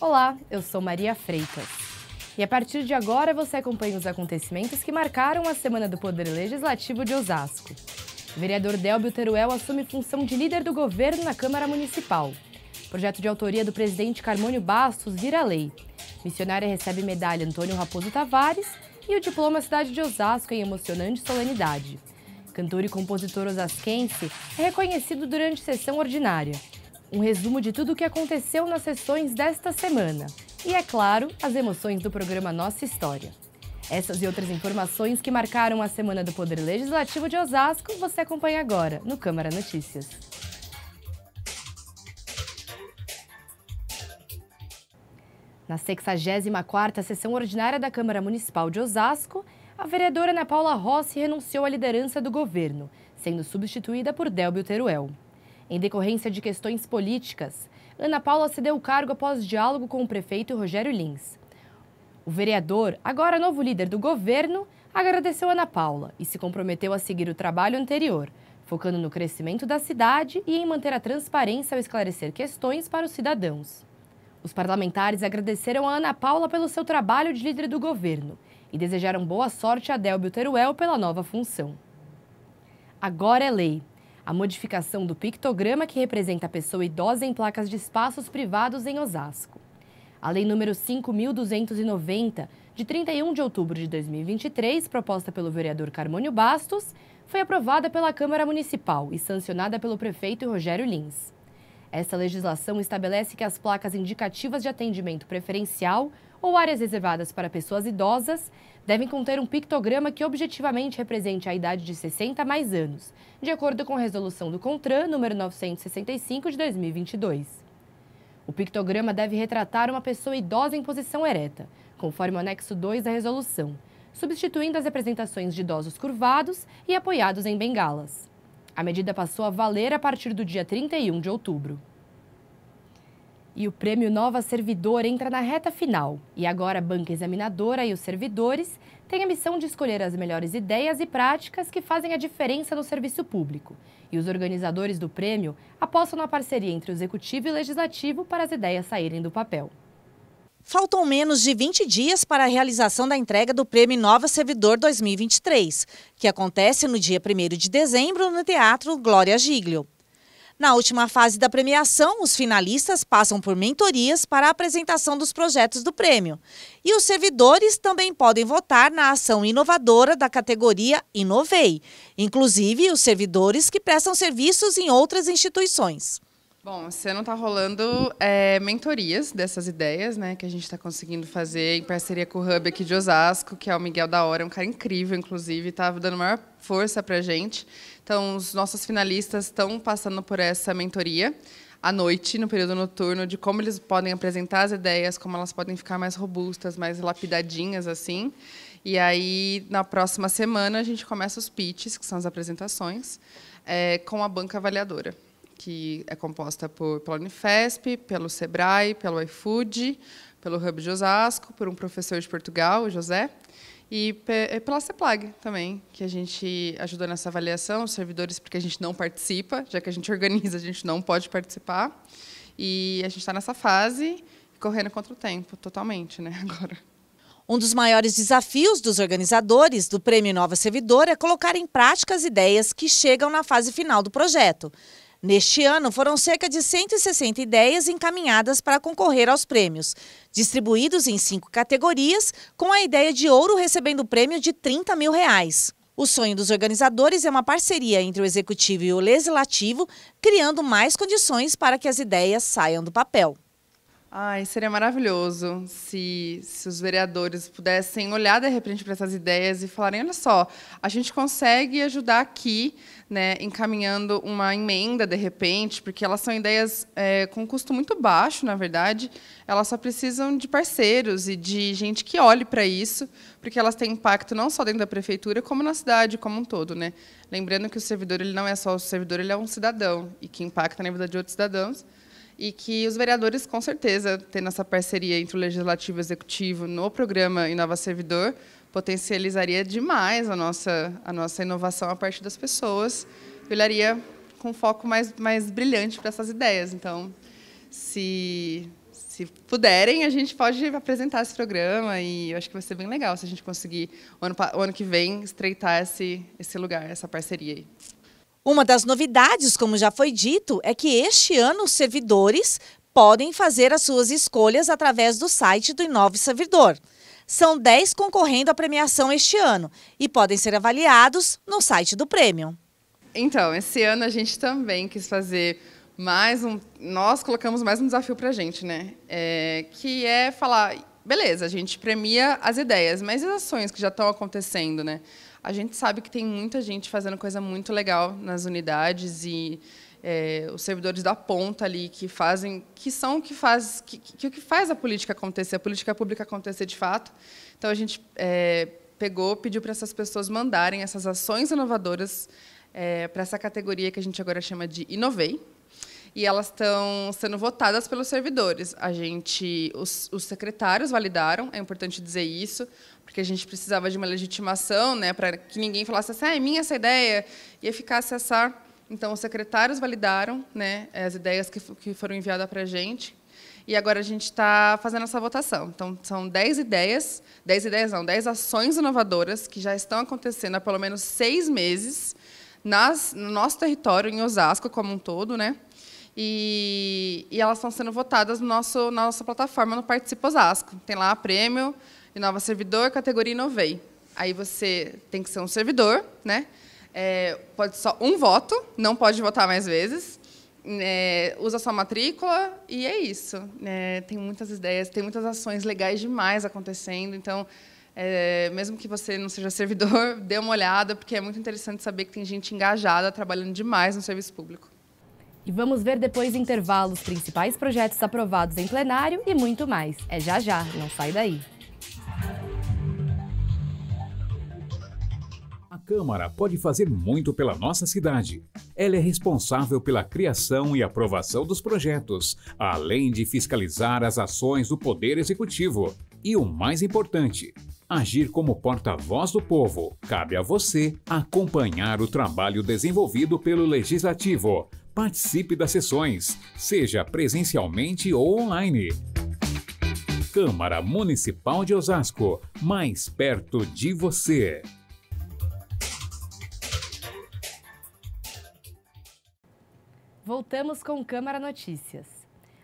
Olá, eu sou Maria Freitas. E a partir de agora você acompanha os acontecimentos que marcaram a Semana do Poder Legislativo de Osasco. O vereador Delbio Teruel assume função de líder do governo na Câmara Municipal. O projeto de autoria do presidente Carmônio Bastos vira lei. Missionária recebe medalha Antônio Raposo Tavares e o diploma Cidade de Osasco em emocionante solenidade. Cantor e compositor osasquense é reconhecido durante sessão ordinária. Um resumo de tudo o que aconteceu nas sessões desta semana. E, é claro, as emoções do programa Nossa História. Essas e outras informações que marcaram a Semana do Poder Legislativo de Osasco você acompanha agora no Câmara Notícias. Na 64ª Sessão Ordinária da Câmara Municipal de Osasco, a vereadora Ana Paula Rossi renunciou à liderança do governo, sendo substituída por Delbio Teruel. Em decorrência de questões políticas, Ana Paula cedeu o cargo após diálogo com o prefeito Rogério Lins. O vereador, agora novo líder do governo, agradeceu Ana Paula e se comprometeu a seguir o trabalho anterior, focando no crescimento da cidade e em manter a transparência ao esclarecer questões para os cidadãos. Os parlamentares agradeceram a Ana Paula pelo seu trabalho de líder do governo e desejaram boa sorte a Delbio Teruel pela nova função. Agora é lei a modificação do pictograma que representa a pessoa idosa em placas de espaços privados em Osasco. A Lei número 5.290, de 31 de outubro de 2023, proposta pelo vereador Carmônio Bastos, foi aprovada pela Câmara Municipal e sancionada pelo prefeito Rogério Lins. Esta legislação estabelece que as placas indicativas de atendimento preferencial ou áreas reservadas para pessoas idosas devem conter um pictograma que objetivamente represente a idade de 60 mais anos, de acordo com a resolução do CONTRAN número 965 de 2022. O pictograma deve retratar uma pessoa idosa em posição ereta, conforme o anexo 2 da resolução, substituindo as representações de idosos curvados e apoiados em bengalas. A medida passou a valer a partir do dia 31 de outubro. E o prêmio Nova Servidor entra na reta final. E agora a banca examinadora e os servidores têm a missão de escolher as melhores ideias e práticas que fazem a diferença no serviço público. E os organizadores do prêmio apostam na parceria entre o executivo e o legislativo para as ideias saírem do papel. Faltam menos de 20 dias para a realização da entrega do Prêmio Nova Servidor 2023, que acontece no dia 1 de dezembro no Teatro Glória Giglio. Na última fase da premiação, os finalistas passam por mentorias para a apresentação dos projetos do prêmio. E os servidores também podem votar na ação inovadora da categoria Inovei, inclusive os servidores que prestam serviços em outras instituições. Bom, esse ano está rolando é, mentorias dessas ideias, né, que a gente está conseguindo fazer em parceria com o Hub aqui de Osasco, que é o Miguel da Hora, um cara incrível, inclusive, estava tá dando maior força para a gente. Então, os nossos finalistas estão passando por essa mentoria à noite, no período noturno, de como eles podem apresentar as ideias, como elas podem ficar mais robustas, mais lapidadinhas, assim. E aí, na próxima semana, a gente começa os pitches, que são as apresentações, é, com a banca avaliadora, que é composta por, pela Unifesp, pelo Sebrae, pelo iFood, pelo Hub de Osasco, por um professor de Portugal, o José, e é pela CEPLAG também, que a gente ajudou nessa avaliação, os servidores, porque a gente não participa, já que a gente organiza, a gente não pode participar. E a gente está nessa fase, correndo contra o tempo, totalmente, né, agora. Um dos maiores desafios dos organizadores do Prêmio Nova Servidora é colocar em prática as ideias que chegam na fase final do projeto. Neste ano, foram cerca de 160 ideias encaminhadas para concorrer aos prêmios, distribuídos em cinco categorias, com a ideia de ouro recebendo o prêmio de 30 mil reais. O sonho dos organizadores é uma parceria entre o executivo e o legislativo, criando mais condições para que as ideias saiam do papel. Ai, seria maravilhoso se, se os vereadores pudessem olhar de repente para essas ideias e falarem: olha só, a gente consegue ajudar aqui, né, encaminhando uma emenda de repente, porque elas são ideias é, com custo muito baixo, na verdade. Elas só precisam de parceiros e de gente que olhe para isso, porque elas têm impacto não só dentro da prefeitura, como na cidade como um todo, né? Lembrando que o servidor ele não é só o servidor, ele é um cidadão e que impacta na vida de outros cidadãos e que os vereadores, com certeza, tendo essa parceria entre o Legislativo e o Executivo no programa Inova Servidor, potencializaria demais a nossa, a nossa inovação a partir das pessoas e olharia com foco mais, mais brilhante para essas ideias. Então, se, se puderem, a gente pode apresentar esse programa e eu acho que vai ser bem legal se a gente conseguir, o ano, o ano que vem, estreitar esse, esse lugar, essa parceria aí. Uma das novidades, como já foi dito, é que este ano os servidores podem fazer as suas escolhas através do site do Inove Servidor. São 10 concorrendo à premiação este ano e podem ser avaliados no site do prêmio. Então, esse ano a gente também quis fazer mais um. Nós colocamos mais um desafio para a gente, né? É, que é falar: beleza, a gente premia as ideias, mas as ações que já estão acontecendo, né? A gente sabe que tem muita gente fazendo coisa muito legal nas unidades e é, os servidores da ponta ali que fazem, que são o que faz, que, que, o que faz a política acontecer, a política pública acontecer de fato. Então a gente é, pegou, pediu para essas pessoas mandarem essas ações inovadoras é, para essa categoria que a gente agora chama de Inovei, e elas estão sendo votadas pelos servidores. A gente, os, os, secretários validaram, é importante dizer isso que a gente precisava de uma legitimação, né, para que ninguém falasse assim, ah, é minha essa ideia, e eficácia essa. Então, os secretários validaram né, as ideias que, que foram enviadas para a gente, e agora a gente está fazendo essa votação. Então, são 10 ideias, 10 ideias não, 10 ações inovadoras que já estão acontecendo há pelo menos seis meses nas, no nosso território, em Osasco como um todo, né? E, e elas estão sendo votadas no nosso, na nossa plataforma no Participa Osasco. Tem lá prêmio, Inova servidor, categoria Inovei. Aí você tem que ser um servidor, né? É, pode só um voto, não pode votar mais vezes. É, usa sua matrícula e é isso. É, tem muitas ideias, tem muitas ações legais demais acontecendo. Então, é, mesmo que você não seja servidor, dê uma olhada, porque é muito interessante saber que tem gente engajada, trabalhando demais no serviço público. E vamos ver depois intervalos intervalo os principais projetos aprovados em plenário e muito mais. É já já, não sai daí. Câmara pode fazer muito pela nossa cidade. Ela é responsável pela criação e aprovação dos projetos, além de fiscalizar as ações do Poder Executivo. E o mais importante, agir como porta-voz do povo. Cabe a você acompanhar o trabalho desenvolvido pelo Legislativo. Participe das sessões, seja presencialmente ou online. Câmara Municipal de Osasco, mais perto de você. Voltamos com Câmara Notícias.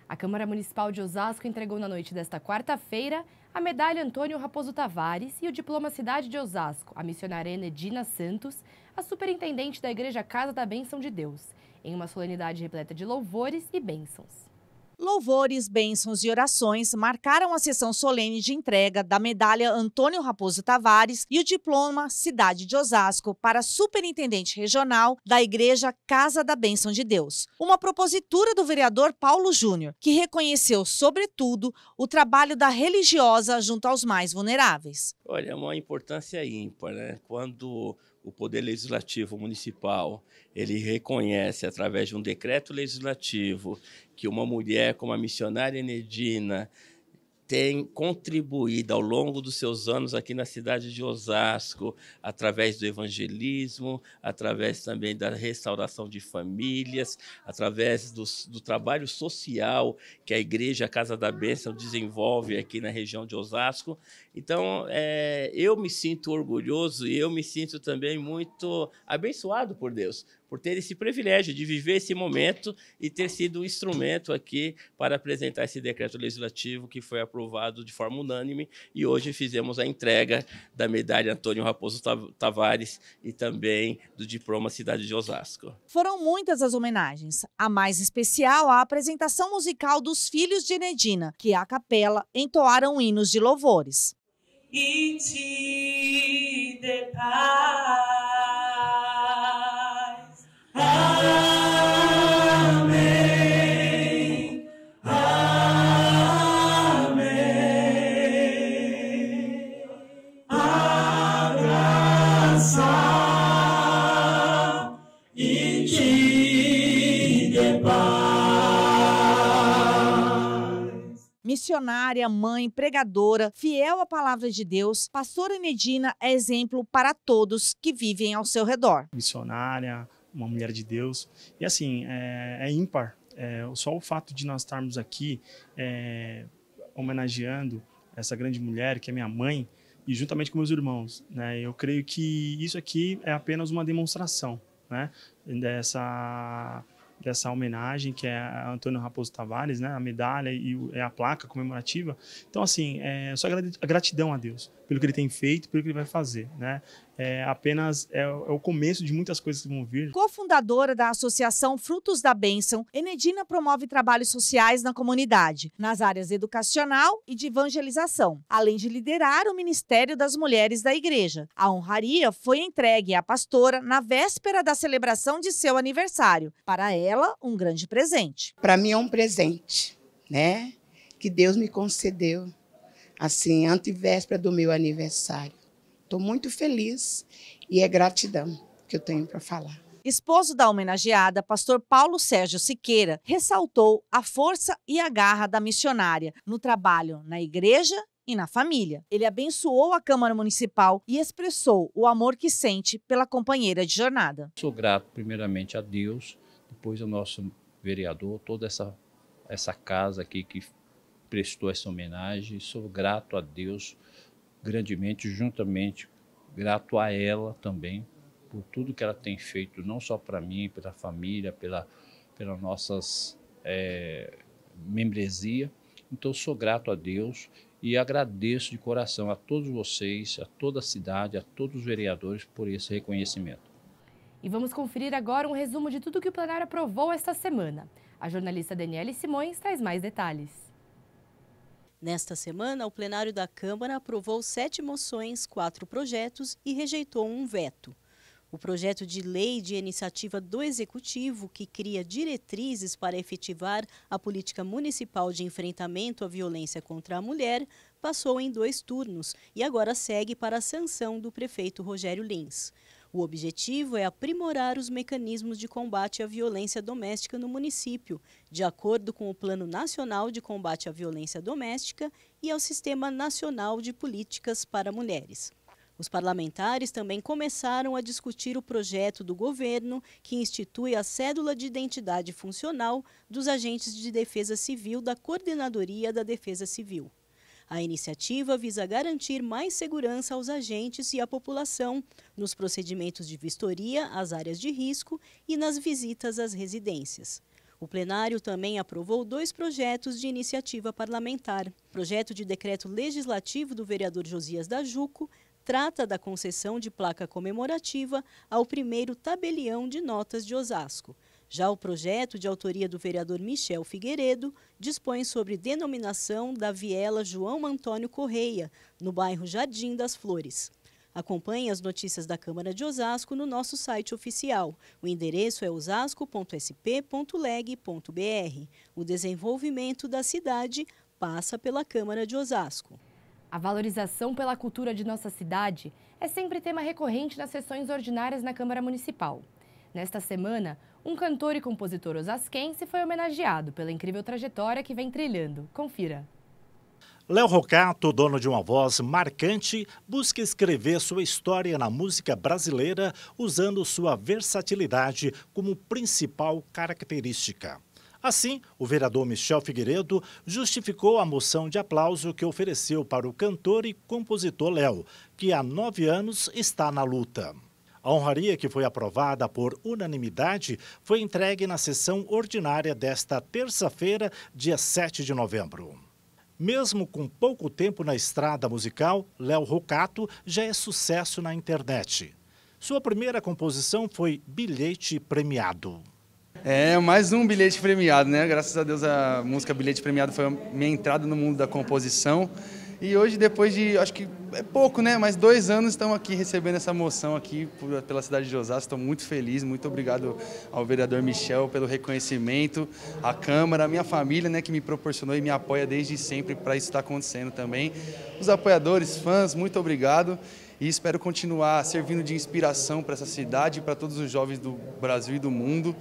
A Câmara Municipal de Osasco entregou na noite desta quarta-feira a medalha Antônio Raposo Tavares e o diploma Cidade de Osasco, a missionarena Edina Santos, a superintendente da Igreja Casa da Bênção de Deus, em uma solenidade repleta de louvores e bênçãos. Louvores, bênçãos e orações marcaram a sessão solene de entrega da medalha Antônio Raposo Tavares e o diploma Cidade de Osasco para superintendente regional da Igreja Casa da Bênção de Deus. Uma propositura do vereador Paulo Júnior, que reconheceu, sobretudo, o trabalho da religiosa junto aos mais vulneráveis. Olha, é uma importância ímpar, né? Quando o Poder Legislativo Municipal ele reconhece, através de um decreto legislativo, que uma mulher como a missionária Nedina tem contribuído ao longo dos seus anos aqui na cidade de Osasco, através do evangelismo, através também da restauração de famílias, através do, do trabalho social que a Igreja Casa da Bênção desenvolve aqui na região de Osasco. Então, é, eu me sinto orgulhoso e eu me sinto também muito abençoado por Deus, por ter esse privilégio de viver esse momento e ter sido um instrumento aqui para apresentar esse decreto legislativo que foi aprovado de forma unânime e hoje fizemos a entrega da medalha Antônio Raposo Tavares e também do diploma Cidade de Osasco. Foram muitas as homenagens. A mais especial, a apresentação musical dos filhos de Nedina, que à capela entoaram hinos de louvores. E te Amém. Amém. e te dê paz. Missionária, mãe, pregadora, fiel à palavra de Deus, pastora Medina é exemplo para todos que vivem ao seu redor. Missionária, uma mulher de Deus. E assim, é, é ímpar. É, só o fato de nós estarmos aqui é, homenageando essa grande mulher, que é minha mãe, e juntamente com meus irmãos, né? Eu creio que isso aqui é apenas uma demonstração, né? Dessa dessa homenagem que é a Antônio Raposo Tavares, né? A medalha e é a placa comemorativa. Então, assim, é só gratidão a Deus pelo que ele tem feito, pelo que ele vai fazer, né? É apenas é, é o começo de muitas coisas que vão vir. Cofundadora da Associação Frutos da Bênção, Enedina promove trabalhos sociais na comunidade, nas áreas educacional e de evangelização, além de liderar o Ministério das Mulheres da Igreja. A honraria foi entregue à pastora na véspera da celebração de seu aniversário. Para ela, um grande presente. Para mim é um presente, né? Que Deus me concedeu assim, antevéspera do meu aniversário. Estou muito feliz e é gratidão que eu tenho para falar. Esposo da homenageada, pastor Paulo Sérgio Siqueira, ressaltou a força e a garra da missionária no trabalho na igreja e na família. Ele abençoou a Câmara Municipal e expressou o amor que sente pela companheira de jornada. Sou grato primeiramente a Deus, depois ao nosso vereador, toda essa, essa casa aqui que prestou essa homenagem. Sou grato a Deus grandemente, juntamente grato a ela também por tudo que ela tem feito, não só para mim, pela família, pela pelas nossas é, membresia. Então sou grato a Deus e agradeço de coração a todos vocês, a toda a cidade, a todos os vereadores por esse reconhecimento. E vamos conferir agora um resumo de tudo que o plenário aprovou esta semana. A jornalista Daniele Simões traz mais detalhes. Nesta semana, o plenário da Câmara aprovou sete moções, quatro projetos e rejeitou um veto. O projeto de lei de iniciativa do Executivo, que cria diretrizes para efetivar a política municipal de enfrentamento à violência contra a mulher, passou em dois turnos e agora segue para a sanção do prefeito Rogério Lins. O objetivo é aprimorar os mecanismos de combate à violência doméstica no município, de acordo com o Plano Nacional de Combate à Violência Doméstica e ao Sistema Nacional de Políticas para Mulheres. Os parlamentares também começaram a discutir o projeto do governo que institui a cédula de identidade funcional dos agentes de defesa civil da Coordenadoria da Defesa Civil. A iniciativa visa garantir mais segurança aos agentes e à população nos procedimentos de vistoria às áreas de risco e nas visitas às residências. O plenário também aprovou dois projetos de iniciativa parlamentar. O projeto de decreto legislativo do vereador Josias da Juco trata da concessão de placa comemorativa ao primeiro tabelião de notas de Osasco. Já o projeto, de autoria do vereador Michel Figueiredo, dispõe sobre denominação da viela João Antônio Correia, no bairro Jardim das Flores. Acompanhe as notícias da Câmara de Osasco no nosso site oficial. O endereço é osasco.sp.leg.br. O desenvolvimento da cidade passa pela Câmara de Osasco. A valorização pela cultura de nossa cidade é sempre tema recorrente nas sessões ordinárias na Câmara Municipal. Nesta semana, um cantor e compositor osasquense foi homenageado pela incrível trajetória que vem trilhando. Confira. Léo Rocato, dono de uma voz marcante, busca escrever sua história na música brasileira usando sua versatilidade como principal característica. Assim, o vereador Michel Figueiredo justificou a moção de aplauso que ofereceu para o cantor e compositor Léo, que há nove anos está na luta. A honraria, que foi aprovada por unanimidade, foi entregue na sessão ordinária desta terça-feira, dia 7 de novembro. Mesmo com pouco tempo na estrada musical, Léo Rocato já é sucesso na internet. Sua primeira composição foi Bilhete Premiado. É, mais um bilhete premiado, né? Graças a Deus a música Bilhete Premiado foi a minha entrada no mundo da composição. E hoje, depois de, acho que é pouco, né? Mas dois anos estamos aqui recebendo essa moção aqui pela cidade de Osasco. Estou muito feliz, muito obrigado ao vereador Michel pelo reconhecimento, à Câmara, à minha família, né? Que me proporcionou e me apoia desde sempre para isso estar tá acontecendo também. Os apoiadores, fãs, muito obrigado. E espero continuar servindo de inspiração para essa cidade, para todos os jovens do Brasil e do mundo.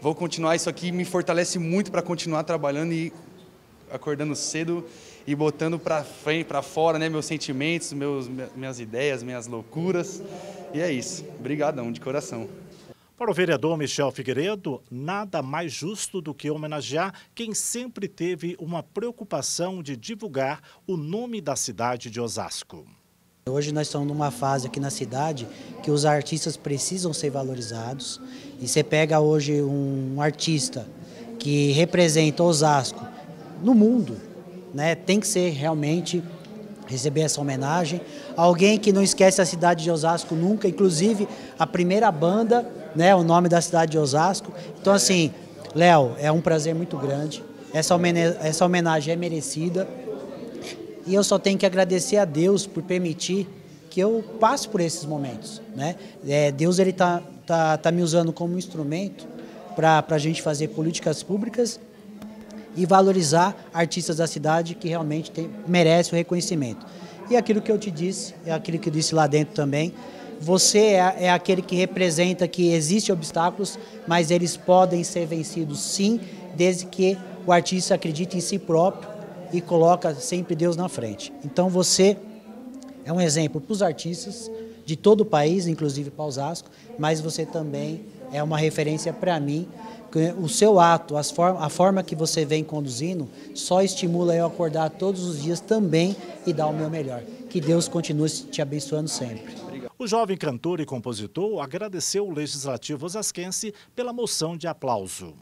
Vou continuar isso aqui, me fortalece muito para continuar trabalhando e acordando cedo e botando para frente, para fora, né, meus sentimentos, meus, minhas ideias, minhas loucuras. E é isso. Obrigadão de coração. Para o vereador Michel Figueiredo, nada mais justo do que homenagear quem sempre teve uma preocupação de divulgar o nome da cidade de Osasco. Hoje nós estamos numa fase aqui na cidade que os artistas precisam ser valorizados. E você pega hoje um artista que representa Osasco no mundo, né, tem que ser realmente receber essa homenagem. Alguém que não esquece a cidade de Osasco nunca, inclusive a primeira banda, né, o nome da cidade de Osasco. Então, assim, Léo, é um prazer muito grande. Essa homenagem, essa homenagem é merecida. E eu só tenho que agradecer a Deus por permitir que eu passe por esses momentos. Né? É, Deus ele tá, tá, tá me usando como instrumento para a gente fazer políticas públicas e valorizar artistas da cidade que realmente tem, merece o reconhecimento. E aquilo que eu te disse, é aquilo que eu disse lá dentro também, você é, é aquele que representa que existem obstáculos, mas eles podem ser vencidos sim, desde que o artista acredite em si próprio e coloca sempre Deus na frente. Então você é um exemplo para os artistas de todo o país, inclusive para mas você também é uma referência para mim. O seu ato, for a forma que você vem conduzindo, só estimula eu acordar todos os dias também e dar o meu melhor. Que Deus continue te abençoando sempre. O jovem cantor e compositor agradeceu o Legislativo Osasquense pela moção de aplauso.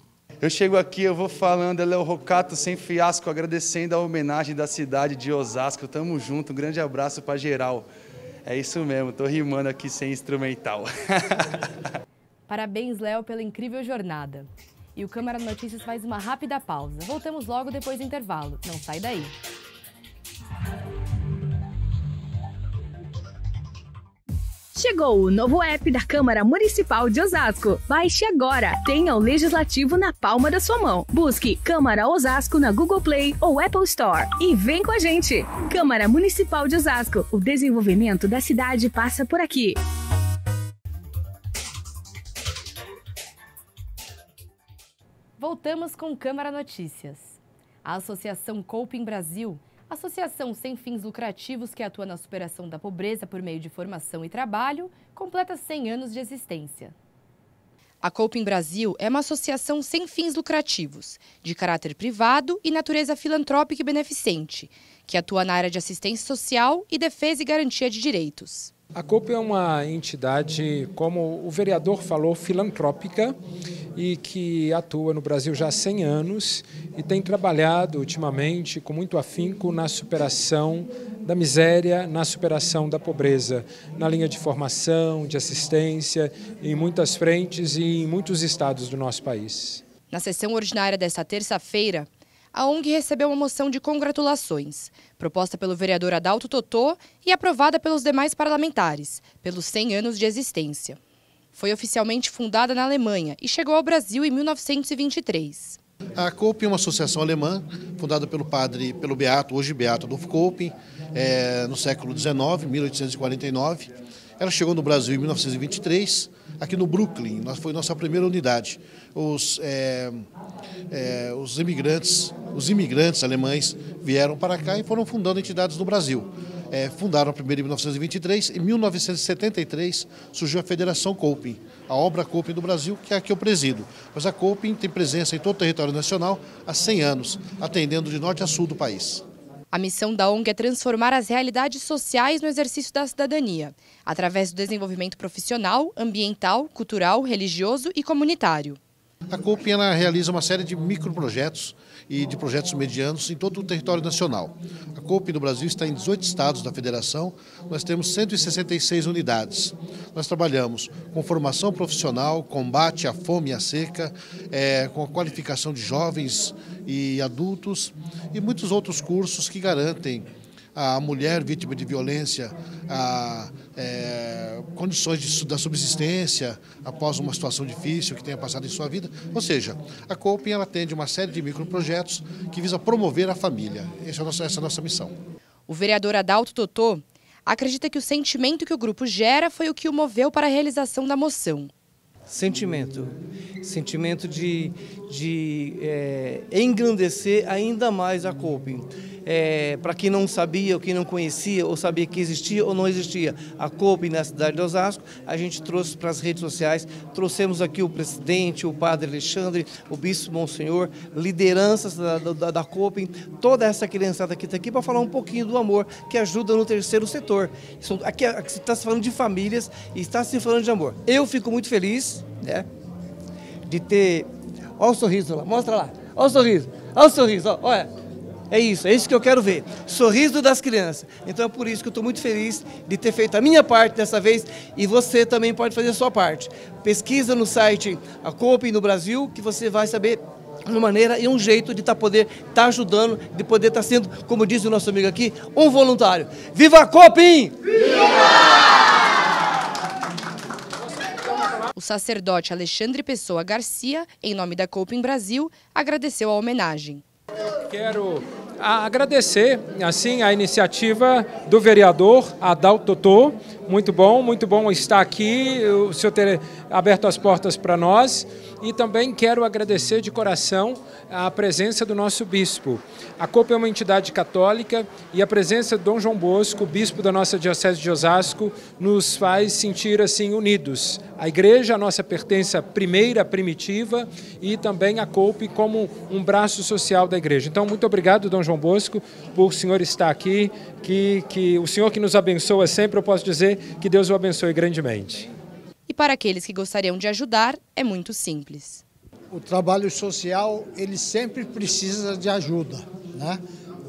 Eu chego aqui, eu vou falando, ela é o Rocato Sem Fiasco, agradecendo a homenagem da cidade de Osasco. Tamo junto, um grande abraço para geral. É isso mesmo, tô rimando aqui sem instrumental. Parabéns, Léo, pela incrível jornada. E o Câmara Notícias faz uma rápida pausa. Voltamos logo depois do intervalo. Não sai daí. Chegou o novo app da Câmara Municipal de Osasco. Baixe agora. Tenha o legislativo na palma da sua mão. Busque Câmara Osasco na Google Play ou Apple Store e vem com a gente. Câmara Municipal de Osasco. O desenvolvimento da cidade passa por aqui. Voltamos com Câmara Notícias. A Associação Coping Brasil, associação sem fins lucrativos que atua na superação da pobreza por meio de formação e trabalho, completa 100 anos de existência. A Coping Brasil é uma associação sem fins lucrativos, de caráter privado e natureza filantrópica e beneficente, que atua na área de assistência social e defesa e garantia de direitos. A COP é uma entidade, como o vereador falou, filantrópica e que atua no Brasil já há 100 anos e tem trabalhado ultimamente com muito afinco na superação da miséria, na superação da pobreza, na linha de formação, de assistência, em muitas frentes e em muitos estados do nosso país. Na sessão ordinária desta terça-feira, a ONG recebeu uma moção de congratulações, proposta pelo vereador Adalto Totó e aprovada pelos demais parlamentares, pelos 100 anos de existência. Foi oficialmente fundada na Alemanha e chegou ao Brasil em 1923. A COPE é uma associação alemã, fundada pelo padre, pelo Beato, hoje Beato Adolf Coop, é, eh, no século XIX, 1849. Ela chegou no Brasil em 1923, aqui no Brooklyn, foi nossa primeira unidade. Os, é, é, os, imigrantes, os imigrantes alemães vieram para cá e foram fundando entidades no Brasil. É, fundaram a primeira em 1923, em 1973 surgiu a Federação Coping, a obra Coping do Brasil, que é a que eu presido. Mas a Coping tem presença em todo o território nacional há 100 anos, atendendo de norte a sul do país. A missão da ONG é transformar as realidades sociais no exercício da cidadania, através do desenvolvimento profissional, ambiental, cultural, religioso e comunitário. A COP realiza uma série de microprojetos e de projetos medianos em todo o território nacional. A COP no Brasil está em 18 estados da federação, nós temos 166 unidades. Nós trabalhamos com formação profissional, combate à fome e à seca, é, com a qualificação de jovens e adultos e muitos outros cursos que garantem a mulher vítima de violência, a, é, condições de, da subsistência após uma situação difícil que tenha passado em sua vida. Ou seja, a coping ela atende uma série de microprojetos que visa promover a família. Essa é a nossa, essa é a nossa missão. O vereador Adalto Totô acredita que o sentimento que o grupo gera foi o que o moveu para a realização da moção sentimento. Sentimento de, de é, engrandecer ainda mais a COPE. É, Para quem não sabia, ou quem não conhecia, ou sabia que existia ou não existia a COPE na cidade de Osasco, a gente trouxe para as redes sociais, trouxemos aqui o presidente, o padre Alexandre, o bispo Monsenhor, lideranças da, da, da toda essa criançada que está aqui para falar um pouquinho do amor que ajuda no terceiro setor. Aqui, aqui está se falando de famílias e está se falando de amor. Eu fico muito feliz né? De ter. Olha o sorriso lá, mostra lá. Olha o sorriso, olha o sorriso, olha. É isso, é isso que eu quero ver. Sorriso das crianças. Então é por isso que eu estou muito feliz de ter feito a minha parte dessa vez e você também pode fazer a sua parte. Pesquisa no site A Coping no Brasil que você vai saber uma maneira e um jeito de tá poder estar tá ajudando, de poder estar tá sendo, como diz o nosso amigo aqui, um voluntário. Viva a Coping! Viva! O sacerdote Alexandre Pessoa Garcia, em nome da Coping Brasil, agradeceu a homenagem. quero agradecer assim a iniciativa do vereador Adalto Totó muito bom, muito bom estar aqui, o senhor ter aberto as portas para nós e também quero agradecer de coração a presença do nosso bispo. A COP é uma entidade católica e a presença de Dom João Bosco, bispo da nossa Diocese de Osasco, nos faz sentir assim unidos. A igreja, a nossa pertença primeira, primitiva e também a COP como um braço social da igreja. Então, muito obrigado, Dom João Bosco, por o senhor estar aqui, que, que o senhor que nos abençoa sempre, eu posso dizer que Deus o abençoe grandemente. E para aqueles que gostariam de ajudar, é muito simples. O trabalho social, ele sempre precisa de ajuda, né?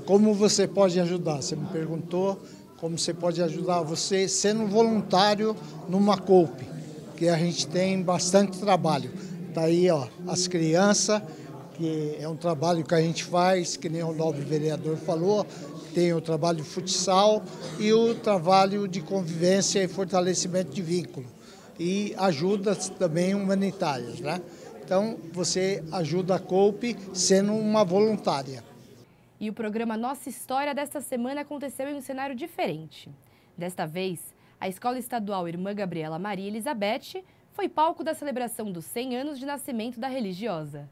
Como você pode ajudar? Você me perguntou como você pode ajudar você sendo voluntário numa COPE, que a gente tem bastante trabalho. Está aí ó, as crianças, que é um trabalho que a gente faz, que nem o nobre vereador falou, tem o trabalho de futsal e o trabalho de convivência e fortalecimento de vínculo. E ajudas também humanitárias, né? Então, você ajuda a COPE sendo uma voluntária. E o programa Nossa História desta semana aconteceu em um cenário diferente. Desta vez, a Escola Estadual Irmã Gabriela Maria Elizabeth foi palco da celebração dos 100 anos de nascimento da religiosa.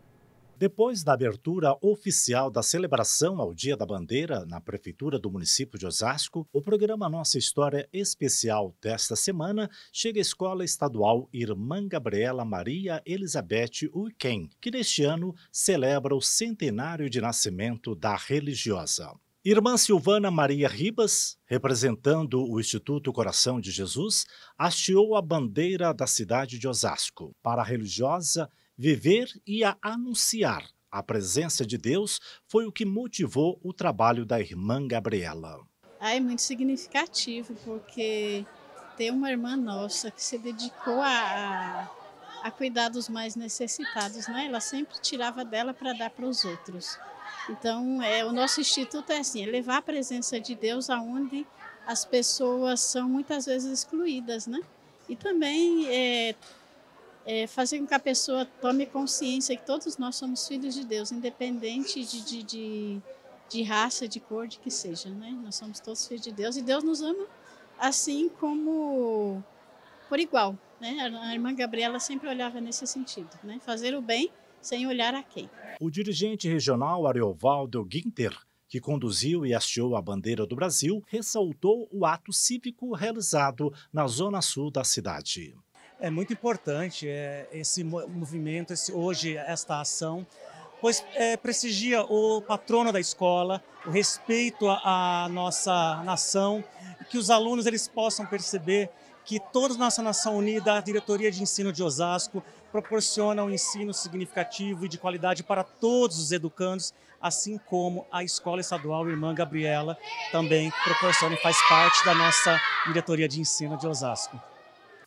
Depois da abertura oficial da celebração ao Dia da Bandeira na Prefeitura do município de Osasco, o programa Nossa História Especial desta semana chega à Escola Estadual Irmã Gabriela Maria Elizabeth Uiquen, que neste ano celebra o centenário de nascimento da religiosa. Irmã Silvana Maria Ribas, representando o Instituto Coração de Jesus, hasteou a bandeira da cidade de Osasco. Para a religiosa, Viver e a anunciar a presença de Deus foi o que motivou o trabalho da irmã Gabriela. Ah, é muito significativo, porque tem uma irmã nossa que se dedicou a, a cuidar dos mais necessitados, né? Ela sempre tirava dela para dar para os outros. Então, é, o nosso instituto é assim, é levar a presença de Deus aonde as pessoas são muitas vezes excluídas, né? E também é, é fazer com que a pessoa tome consciência que todos nós somos filhos de Deus, independente de, de, de, de, raça, de cor, de que seja, né? Nós somos todos filhos de Deus e Deus nos ama assim como por igual, né? A irmã Gabriela sempre olhava nesse sentido, né? Fazer o bem sem olhar a quem. O dirigente regional Ariovaldo Guinter que conduziu e hasteou a bandeira do Brasil, ressaltou o ato cívico realizado na zona sul da cidade é muito importante é, esse movimento, esse, hoje esta ação, pois é, prestigia o patrono da escola, o respeito à, nossa nação, que os alunos eles possam perceber que toda nossa nação unida, a diretoria de ensino de Osasco, proporciona um ensino significativo e de qualidade para todos os educandos, assim como a Escola Estadual Irmã Gabriela também proporciona e faz parte da nossa diretoria de ensino de Osasco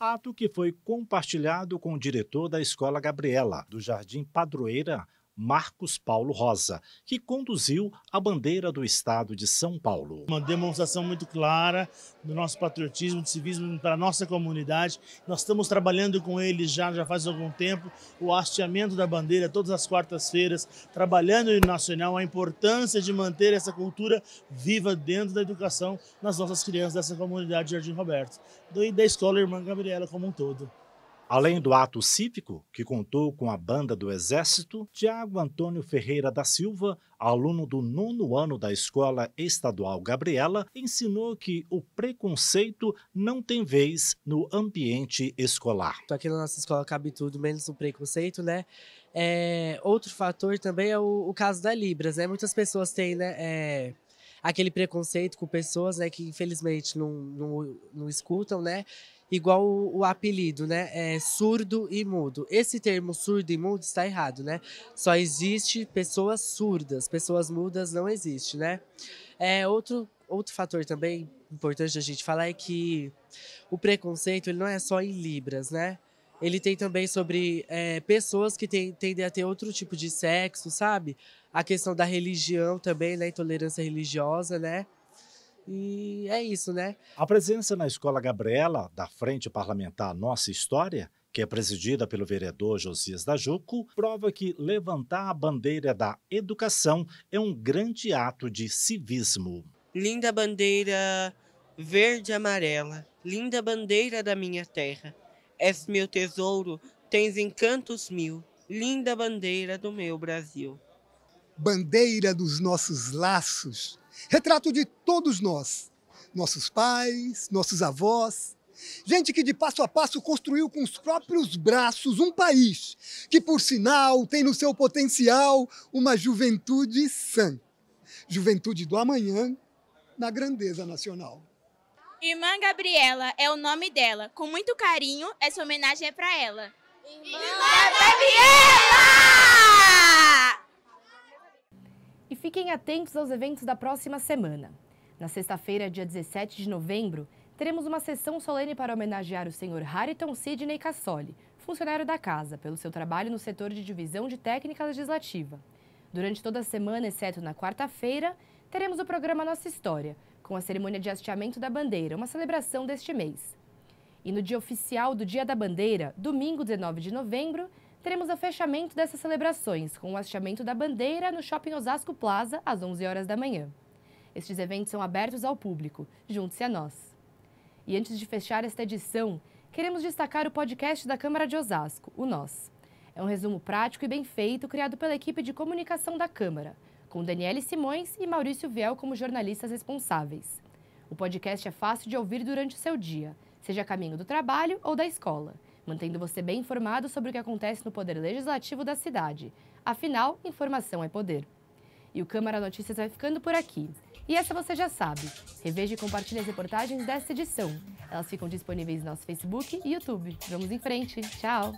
ato que foi compartilhado com o diretor da escola Gabriela, do Jardim Padroeira, Marcos Paulo Rosa, que conduziu a bandeira do Estado de São Paulo. Uma demonstração muito clara do nosso patriotismo, do civismo para a nossa comunidade. Nós estamos trabalhando com eles já, já faz algum tempo, o hasteamento da bandeira todas as quartas-feiras, trabalhando no Nacional, a importância de manter essa cultura viva dentro da educação nas nossas crianças dessa comunidade Jardim Roberto e da escola Irmã Gabriela como um todo. Além do ato cívico, que contou com a banda do Exército, Tiago Antônio Ferreira da Silva, aluno do nono ano da Escola Estadual Gabriela, ensinou que o preconceito não tem vez no ambiente escolar. Aqui na nossa escola cabe tudo, menos o preconceito, né? É, outro fator também é o, o, caso da Libras, né? Muitas pessoas têm, né? É aquele preconceito com pessoas né, que infelizmente não, não, não escutam, né? igual o, o, apelido, né? É surdo e mudo. Esse termo surdo e mudo está errado, né? Só existe pessoas surdas, pessoas mudas não existe, né? É outro outro fator também importante a gente falar é que o preconceito ele não é só em libras, né? Ele tem também sobre é, pessoas que tem, tendem a ter outro tipo de sexo, sabe? A questão da religião também, né? Intolerância religiosa, né? E é isso, né? A presença na Escola Gabriela, da Frente Parlamentar Nossa História, que é presidida pelo vereador Josias da Juco, prova que levantar a bandeira da educação é um grande ato de civismo. Linda bandeira verde amarela, linda bandeira da minha terra. És meu tesouro, tens encantos mil, linda bandeira do meu Brasil. Bandeira dos nossos laços, Retrato de todos nós, nossos pais, nossos avós, gente que de passo a passo construiu com os próprios braços um país que, por sinal, tem no seu potencial uma juventude sã. Juventude do amanhã na grandeza nacional. Irmã Gabriela é o nome dela. Com muito carinho, essa homenagem é para ela. Irmã Gabriela! fiquem atentos aos eventos da próxima semana. Na sexta-feira, dia 17 de novembro, teremos uma sessão solene para homenagear o senhor Hariton Sidney Cassoli, funcionário da Casa, pelo seu trabalho no setor de divisão de técnica legislativa. Durante toda a semana, exceto na quarta-feira, teremos o programa Nossa História, com a cerimônia de hasteamento da bandeira, uma celebração deste mês. E no dia oficial do Dia da Bandeira, domingo 19 de novembro, teremos o fechamento dessas celebrações, com o hasteamento da bandeira no Shopping Osasco Plaza, às 11 horas da manhã. Estes eventos são abertos ao público. Junte-se a nós. E antes de fechar esta edição, queremos destacar o podcast da Câmara de Osasco, o Nós. É um resumo prático e bem feito, criado pela equipe de comunicação da Câmara, com Daniele Simões e Maurício Viel como jornalistas responsáveis. O podcast é fácil de ouvir durante o seu dia, seja a caminho do trabalho ou da escola mantendo você bem informado sobre o que acontece no Poder Legislativo da cidade. Afinal, informação é poder. E o Câmara Notícias vai ficando por aqui. E essa você já sabe. Reveja e compartilhe as reportagens desta edição. Elas ficam disponíveis no nosso Facebook e YouTube. Vamos em frente. Tchau!